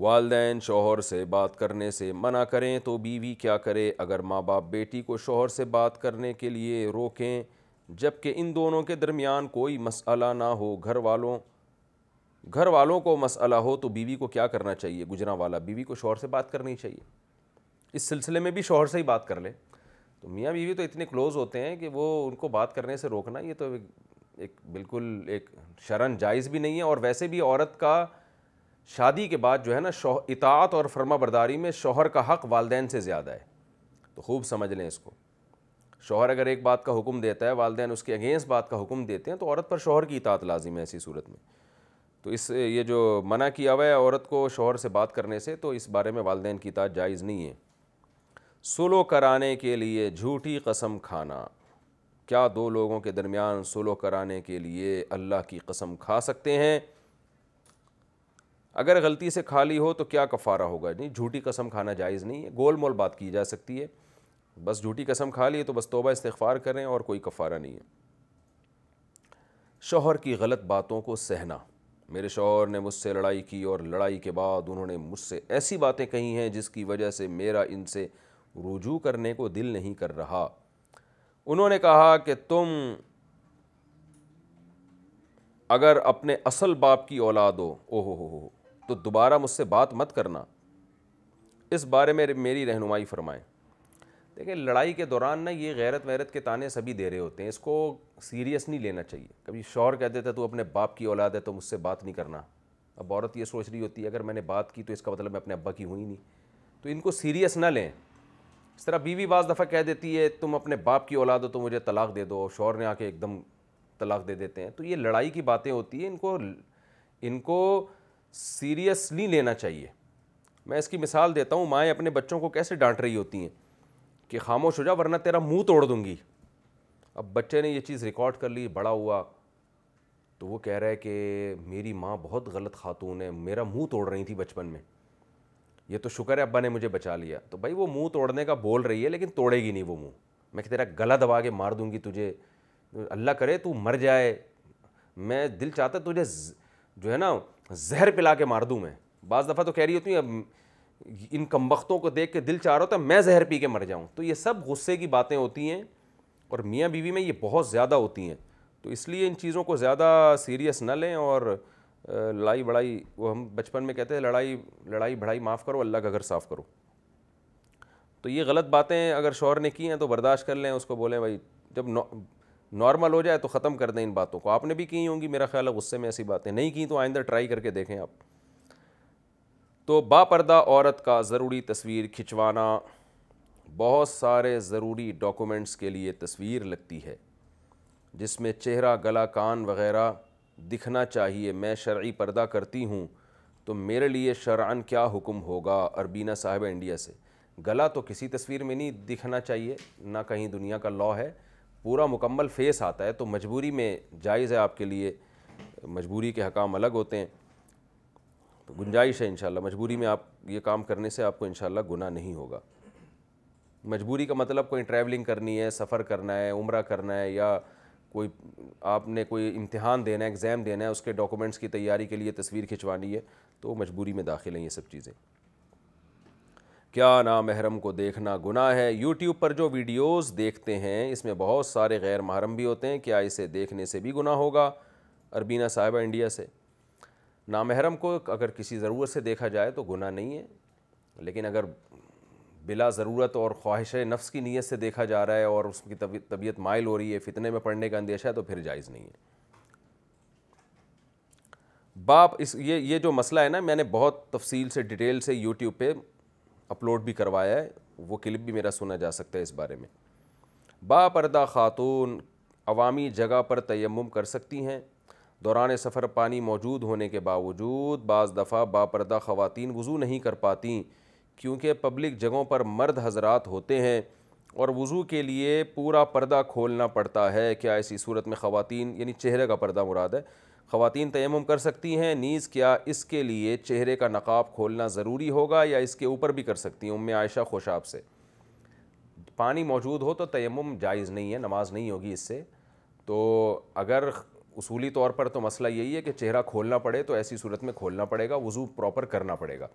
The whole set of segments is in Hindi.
वालदेन शोहर से बात करने से मना करें तो बीवी क्या करे अगर माँ बाप बेटी को शोहर से बात करने के लिए रोकें जबकि इन दोनों के दरमियान कोई मसला ना हो घर वालों घर वालों को मसला हो तो बीवी को क्या करना चाहिए गुजरा वाला बीवी को शोहर से बात करनी चाहिए इस सिलसिले में भी शोहर से ही बात कर ले तो मियाँ बीवी तो इतने क्लोज़ होते हैं कि वो उनको बात करने से रोकना ये तो एक, बिल्कुल एक शरण जायज़ भी नहीं है और वैसे भी औरत का शादी के बाद जो है ना शोह इतात और फर्मा बरदारी में शोहर का हक़ वालदेन से ज़्यादा है तो खूब समझ लें इसको शोहर अगर एक बात का हुक्म देता है वालदेन उसके अगेंस्ट बात का हुक्म देते हैं तो औरत पर शोहर की इतात लाजिम है ऐसी सूरत में तो इस ये जो मना किया हुआ है औरत को शोहर से बात करने से तो इस बारे में वालदेन की इतात जायज़ नहीं है सुलो कराने के लिए झूठी कसम खाना क्या दो लोगों के दरमियान सुलो कराने के लिए अल्लाह की कसम खा सकते हैं अगर गलती से खा ली हो तो क्या कफ़ारा होगा जी झूठी कसम खाना जायज़ नहीं है गोल मोल बात की जा सकती है बस झूठी कसम खा ली है तो बस तोबा इस्तफ़ार करें और कोई कफ़ारा नहीं है शोहर की गलत बातों को सहना मेरे शोहर ने मुझसे लड़ाई की और लड़ाई के बाद उन्होंने मुझसे ऐसी बातें कही हैं जिसकी वजह से मेरा इनसे रुजू करने को दिल नहीं कर रहा उन्होंने कहा कि तुम अगर अपने असल बाप की औलाद हो ओहो हो तो दोबारा मुझसे बात मत करना इस बारे में मेरी रहनुमाई फरमाएं देखिए लड़ाई के दौरान ना ये गैरत वैरत के ताने सभी दे रहे होते हैं इसको सीरियस नहीं लेना चाहिए कभी शौर कह देता तू अपने बाप की औलाद है तो मुझसे बात नहीं करना अब औरत ये सोच रही होती है अगर मैंने बात की तो इसका मतलब मैं अपने अब्बा की हुई नहीं तो इनको सीरियस ना लें इस तरह बीवी बाज़ दफ़ा कह देती है तुम अपने बाप की औलाद हो तो मुझे तलाक दे दो शौर ने आके एकदम तलाक दे देते हैं तो ये लड़ाई की बातें होती हैं इनको इनको सीरियसली लेना चाहिए मैं इसकी मिसाल देता हूँ माएँ अपने बच्चों को कैसे डांट रही होती हैं कि खामोश हो जा वरना तेरा मुंह तोड़ दूंगी अब बच्चे ने ये चीज़ रिकॉर्ड कर ली बड़ा हुआ तो वो कह रहा है कि मेरी माँ बहुत गलत खातून है मेरा मुंह तोड़ रही थी बचपन में ये तो शुक्र है अब्बा ने मुझे बचा लिया तो भाई वो मुंह तोड़ने का बोल रही है लेकिन तोड़ेगी नहीं वो मुँह मैं तेरा गला दबा के मार दूँगी तुझे अल्लाह करे तू मर जाए मैं दिल चाहता तुझे जो है ना जहर पिला के मार दूँ मैं बाज़ दफ़ा तो कह रही होती हूँ अब इन कमबख्तों को देख के दिल चाह रहा होता है मैं जहर पी के मर जाऊँ तो ये सब गुस्से की बातें होती हैं और मियाँ बीवी में ये बहुत ज़्यादा होती हैं तो इसलिए इन चीज़ों को ज़्यादा सीरियस न लें और लड़ाई बड़ाई वो हम बचपन में कहते हैं लड़ाई लड़ाई बढ़ाई माफ़ करो अल्लाह का घर साफ़ करो तो ये गलत बातें अगर शोहर ने की हैं तो बर्दाश्त कर लें उसको बोलें भाई जब नॉर्मल हो जाए तो ख़त्म कर दें इन बातों को आपने भी की होंगी मेरा ख्याल है गुस्से में ऐसी बातें नहीं की तो आइंदा ट्राई करके देखें आप तो बापर्दा औरत का ज़रूरी तस्वीर खिंचवाना बहुत सारे ज़रूरी डॉक्यूमेंट्स के लिए तस्वीर लगती है जिसमें चेहरा गला कान वगैरह दिखना चाहिए मैं शर्य पर्दा करती हूँ तो मेरे लिए शरअन क्या हुक्म होगा अरबीना साहब इंडिया से गला तो किसी तस्वीर में नहीं दिखना चाहिए ना कहीं दुनिया का लॉ है पूरा मुकम्मल फेस आता है तो मजबूरी में जायज़ है आपके लिए मजबूरी के हकाम अलग होते हैं तो गुंजाइश है इनशाला मजबूरी में आप ये काम करने से आपको इनशाला गुना नहीं होगा मजबूरी का मतलब कोई ट्रैवलिंग करनी है सफ़र करना है उम्र करना है या कोई आपने कोई इम्तिहान देना है एग्ज़ाम देना है उसके डॉक्यूमेंट्स की तैयारी के लिए तस्वीर खिंचवानी है तो मजबूरी में दाखिल हैं ये सब चीज़ें क्या महरम को देखना गुना है यूट्यूब पर जो वीडियोस देखते हैं इसमें बहुत सारे गैर महरम भी होते हैं क्या इसे देखने से भी गुना होगा अरबीना साहिबा इंडिया से महरम को अगर किसी ज़रूरत से देखा जाए तो गुना नहीं है लेकिन अगर बिला ज़रूरत और ख्वाहिश नफ्स की नीयत से देखा जा रहा है और उसकी तबीयत माइल हो रही है फितने में पड़ने का अंदेशा है तो फिर जायज़ नहीं है बाप इस ये ये जो मसला है ना मैंने बहुत तफसील से डिटेल से यूट्यूब पे अपलोड भी करवाया है वो क्लिप भी मेरा सुना जा सकता है इस बारे में बापर्दा खातून अवामी जगह पर तयम कर सकती हैं दौरान सफ़र पानी मौजूद होने के बावजूद बाज़ दफ़ा बापरदा ख़वान वज़ू नहीं कर पाती क्योंकि पब्लिक जगहों पर मर्द हजरात होते हैं और वज़ू के लिए पूरा पर्दा खोलना पड़ता है क्या ऐसी सूरत में ख़वान यानी चेहरे का पर्दा मुराद है ख़वातीन तयम कर सकती हैं नीज़ क्या इसके लिए चेहरे का नकाब खोलना ज़रूरी होगा या इसके ऊपर भी कर सकती हैं उम आयशा खुशाब से पानी मौजूद हो तो तयम जायज़ नहीं है नमाज नहीं होगी इससे तो अगर उसूली तौर पर तो मसला यही है कि चेहरा खोलना पड़े तो ऐसी सूरत में खोलना पड़ेगा वज़ू प्रॉपर करना पड़ेगा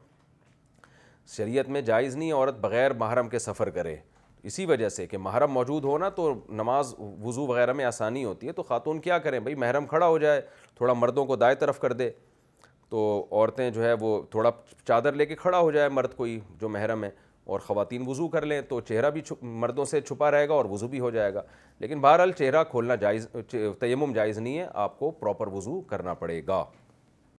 शरीय में जायज़ नहीं औरत बग़ैर महरम के सफ़र करे इसी वजह से कि महरम मौजूद हो ना तो नमाज वज़ू वगैरह में आसानी होती है तो ख़ातून क्या करें भाई महरम खड़ा हो जाए थोड़ा मर्दों को दाएँ तरफ कर दे तो औरतें जो है वो थोड़ा चादर लेके खड़ा हो जाए मर्द कोई जो महरम है और ख़वातीन वज़ू कर लें तो चेहरा भी मर्दों से छुपा रहेगा और वज़ू भी हो जाएगा लेकिन बहरहाल चेहरा खोलना जायज़ तयम जायज़ नहीं है आपको प्रॉपर वज़ू करना पड़ेगा